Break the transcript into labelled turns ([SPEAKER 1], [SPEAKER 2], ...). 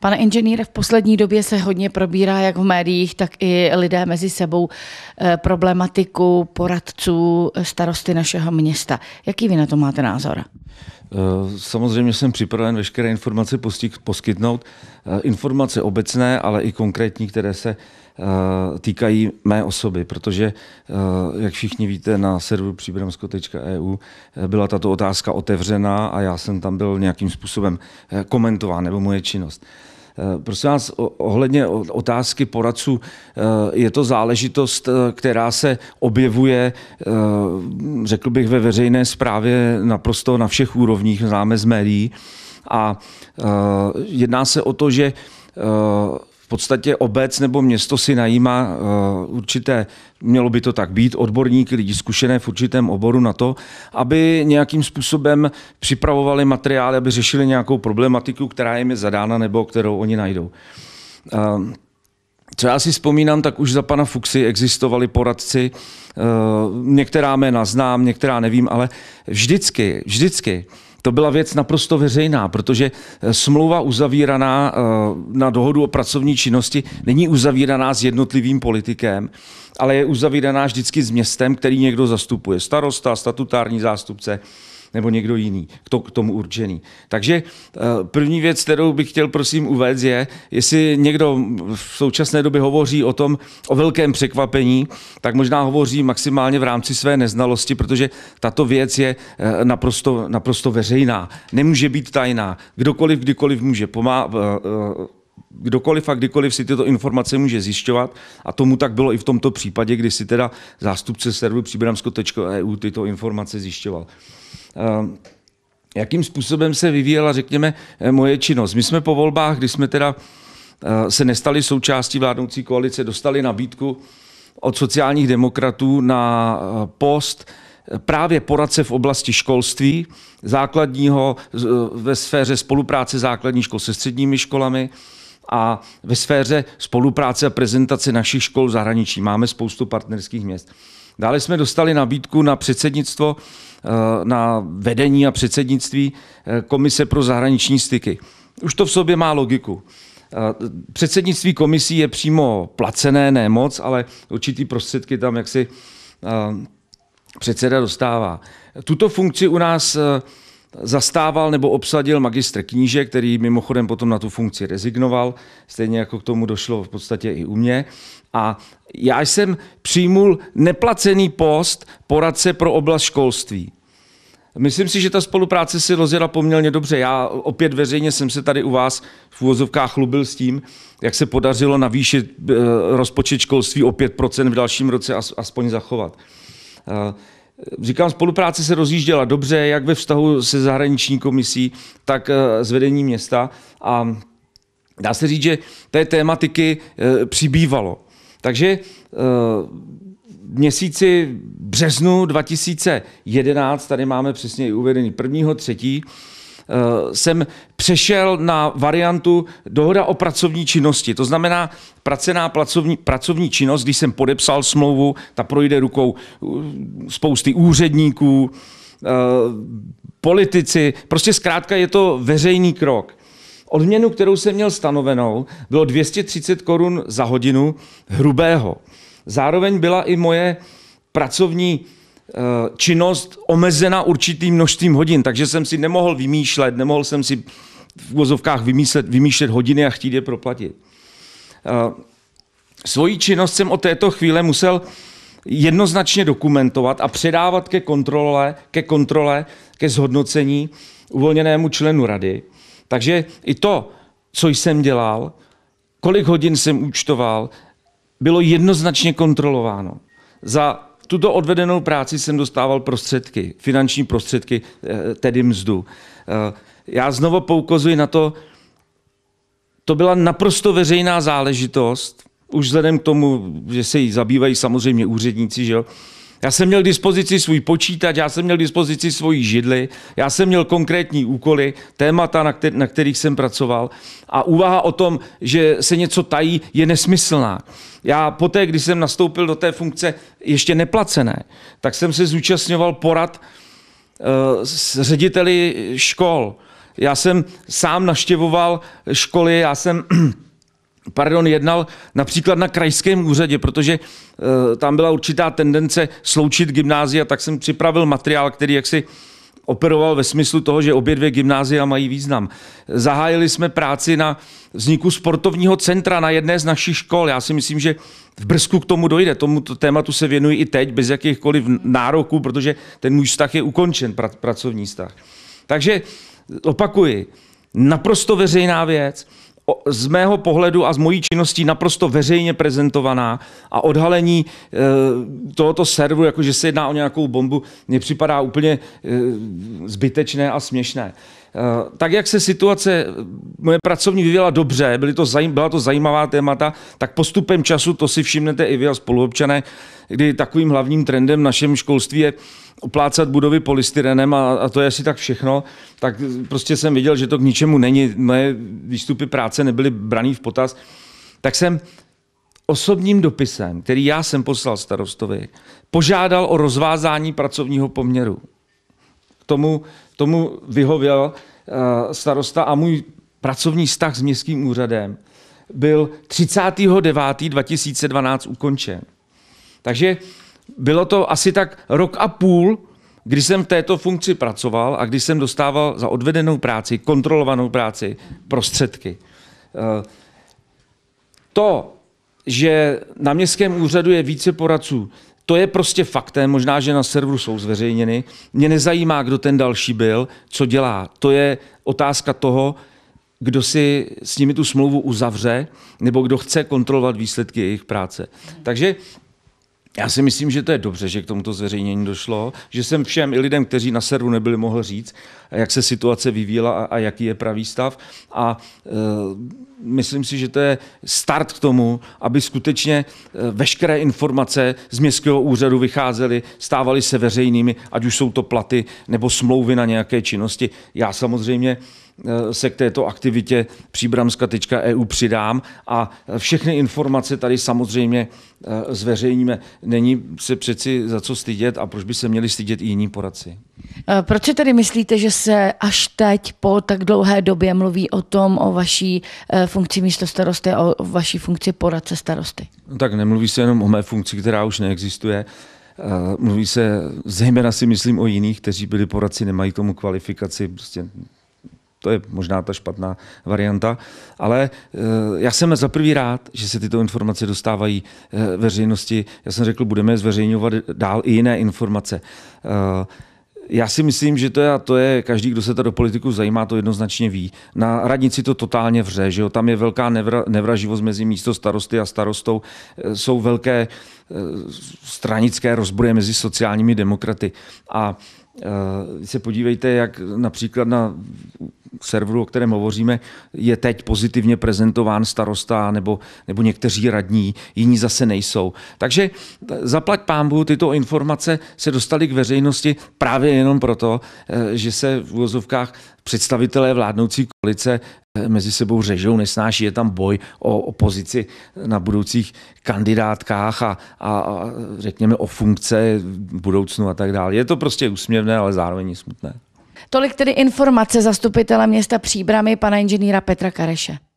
[SPEAKER 1] Pane inženýre, v poslední době se hodně probírá jak v médiích, tak i lidé mezi sebou eh, problematiku poradců eh, starosty našeho města. Jaký vy na to máte názor? Eh, samozřejmě jsem připraven veškeré informace poskytnout. Informace obecné, ale i konkrétní, které se týkají mé osoby, protože, jak všichni víte, na serveru příbramsko.eu e byla tato otázka otevřená a já jsem tam byl nějakým způsobem komentován, nebo moje činnost. Eh, prosím vás, ohledně otázky poradců, eh, je to záležitost, eh, která se objevuje, řekl bych, ve veřejné správě naprosto na všech úrovních, známe z médií. A jedná se o to, že podstatě obec nebo město si najímá eh, určité, mělo by to tak být, odborníky, lidi zkušené v určitém oboru na to, aby nějakým způsobem připravovali materiály, aby řešili nějakou problematiku, která jim je zadána nebo kterou oni najdou. Eh, co já si vzpomínám, tak už za pana Fuxy existovali poradci, eh, některá jména znám, některá nevím, ale vždycky, vždycky to byla věc naprosto veřejná, protože eh, smlouva uzavíraná eh, na dohodu o pracovní činnosti není uzavíraná s jednotlivým politikem, ale je uzavíraná vždycky s městem, který někdo zastupuje. Starosta, statutární zástupce, nebo někdo jiný to, k tomu určený. Takže eh, první věc, kterou bych chtěl prosím uvést, je, jestli někdo v současné době hovoří o tom, o velkém překvapení, tak možná hovoří maximálně v rámci své neznalosti, protože tato věc je eh, naprosto, naprosto veřejná. Nemůže být tajná. Kdokoliv, kdykoliv může pomá- eh, kdokoliv a kdykoliv si tyto informace může zjišťovat a tomu tak bylo i v tomto případě, kdy si teda zástupce serveru příbramsko.eu e tyto informace zjišťoval. Eh, jakým způsobem se vyvíjela, řekněme, eh, moje činnost. My jsme po volbách, kdy jsme teda eh, se nestali součástí vládnoucí koalice, dostali nabídku od sociálních demokratů na post právě poradce v oblasti školství, základního ve sféře spolupráce základních škol se středními školami a ve sféře spolupráce a prezentace našich škol v zahraničí. Máme spoustu partnerských měst. Dále jsme dostali nabídku na předsednictvo, eh, na vedení a předsednictví eh, Komise pro zahraniční styky. Už to v sobě má logiku. Eh, předsednictví komisí je přímo placené, ne moc, ale určitý prostředky tam jaksi předseda dostává. Tuto funkci u nás zastával nebo obsadil magistr kníže, který mimochodem potom na tu funkci rezignoval, stejně jako k tomu došlo v podstatě i u mě. A já jsem přijmul neplacený post poradce pro oblast školství. Myslím si, že ta spolupráce si rozjela poměrně dobře. Já opět veřejně jsem se tady u vás v úvozovkách chlubil s tím, jak se podařilo navýšit eh, rozpočet školství o 5% v dalším roce aspoň zachovat. Eh, Říkám, spolupráce se rozjížděla dobře, jak ve vztahu se zahraniční komisí, tak eh, s vedením města a dá se říct, že té tématiky eh, přibývalo. Takže eh, měsíci březnu 2011, tady máme přesně i uvedený prvního třetí, Eh, jsem přešel na variantu dohoda o pracovní činnosti. To znamená, pracená pracovní, pracovní činnost, když jsem podepsal smlouvu, ta projde rukou eh, spousty úředníků, eh, politici, prostě zkrátka je to veřejný krok. Odměnu, kterou jsem měl stanovenou, bylo 230 korun za hodinu hrubého. Zároveň byla i moje pracovní Eh, činnost omezena určitým množstvím hodin, takže jsem si nemohl vymýšlet, nemohl jsem si v vozovkách vymýšlet, vymýšlet hodiny a chtít je proplatit. Eh, svoji činnost jsem od této chvíle musel jednoznačně dokumentovat a předávat ke kontrole, ke kontrole, ke zhodnocení uvolněnému členu rady. Takže i to, co jsem dělal, kolik hodin jsem účtoval, bylo jednoznačně kontrolováno. Za tuto odvedenou práci jsem dostával prostředky, finanční prostředky, eh, tedy mzdu. Eh, já znovu poukazuji na to, to byla naprosto veřejná záležitost, už vzhledem k tomu, že se jí zabývají samozřejmě úředníci, že jo, já jsem měl dispozici svůj počítač, já jsem měl dispozici svoji židli, já jsem měl konkrétní úkoly, témata, na, kter- na kterých jsem pracoval a úvaha o tom, že se něco tají, je nesmyslná. Já poté, když jsem nastoupil do té funkce ještě neplacené, tak jsem se zúčastňoval porad uh, s řediteli škol. Já jsem sám naštěvoval školy, já jsem pardon, jednal například na krajském úřadě, protože e, tam byla určitá tendence sloučit gymnázia, tak jsem připravil materiál, který jaksi operoval ve smyslu toho, že obě dvě gymnázia mají význam. Zahájili jsme práci na vzniku sportovního centra na jedné z našich škol. Já si myslím, že v Brzku k tomu dojde. Tomuto tématu se věnuji i teď, bez jakýchkoliv nároků, protože ten můj vztah je ukončen, pr- pracovní vztah. Takže opakuji, naprosto veřejná věc z mého pohledu a z mojí činností naprosto veřejně prezentovaná a odhalení e, tohoto servu, jakože se jedná o nějakou bombu, mně připadá úplně e, zbytečné a směšné. E, tak jak se situace e, moje pracovní vyvíjela dobře, byly to zajím, byla to zajímavá témata, tak postupem času, to si všimnete i vy a spoluobčané, kdy takovým hlavním trendem v našem školství je oplácat budovy polystyrenem a, a to je asi tak všechno, tak prostě jsem viděl, že to k ničemu není. Moje výstupy práce nebyly braný v potaz. Tak jsem osobním dopisem, který já jsem poslal starostovi, požádal o rozvázání pracovního poměru. Tomu, tomu vyhověl eh, starosta a můj pracovní vztah s městským úřadem byl 9. 2012 ukončen. Takže bylo to asi tak rok a půl, když jsem v této funkci pracoval a když jsem dostával za odvedenou práci, kontrolovanou práci, prostředky. Eh, to, že na městském úřadu je více poradců, to je prostě faktem, možná, že na serveru jsou zveřejněny. Mě nezajímá, kdo ten další byl, co dělá. To je otázka toho, kdo si s nimi tu smlouvu uzavře, nebo kdo chce kontrolovat výsledky jejich práce. Takže já si myslím, že to je dobře, že k tomuto zveřejnění došlo, že jsem všem i lidem, kteří na servu nebyli, mohl říct, jak se situace vyvíjela a, a jaký je pravý stav. A e, myslím si, že to je start k tomu, aby skutečně e, veškeré informace z městského úřadu vycházely, stávaly se veřejnými, ať už jsou to platy nebo smlouvy na nějaké činnosti. Já samozřejmě Eh, se k této aktivitě příbramska.eu e přidám a všechny informace tady samozřejmě eh, zveřejníme. Není se přeci za co stydět a proč by se měli stydět i jiní poradci. Eh, proč tedy myslíte, že se až teď po tak dlouhé době mluví o tom, o vaší funkci místo starosty a o vaší funkci poradce starosty? No tak nemluví se jenom o mé funkci, která už neexistuje. Mluví se, zejména si myslím o jiných, kteří byli poradci, nemají tomu kvalifikaci, prostě to je možná ta špatná varianta, ale eh, já jsem za prvý rád, že se tyto informace dostávají eh, veřejnosti. Já jsem řekl, budeme zveřejňovat dál i jiné informace. Eh, já si myslím, že to je, a to je každý, kdo se tady do politiku zajímá, to jednoznačně ví. Na radnici to totálně vře, že jo? tam je velká nevra, nevraživost mezi místo starosty a starostou. Jsou velké stranické rozbroje mezi sociálními demokraty. A Eh, se podívejte, jak například na serveru, o kterém hovoříme, je teď pozitivně prezentován starosta nebo, nebo někteří radní, jiní zase nejsou. Takže zaplať pámbu, tyto informace se dostaly k veřejnosti právě jenom proto, eh, že se v úvozovkách představitelé vládnoucí koalice eh, mezi sebou řežou, nesnáší, je tam boj o opozici na budoucích kandidátkách a, a, a řekněme o funkce v budoucnu a tak dále. Je to prostě úsměvné, ale zároveň smutné. Tolik tedy informace zastupitele města Příbramy, pana inženýra Petra Kareše.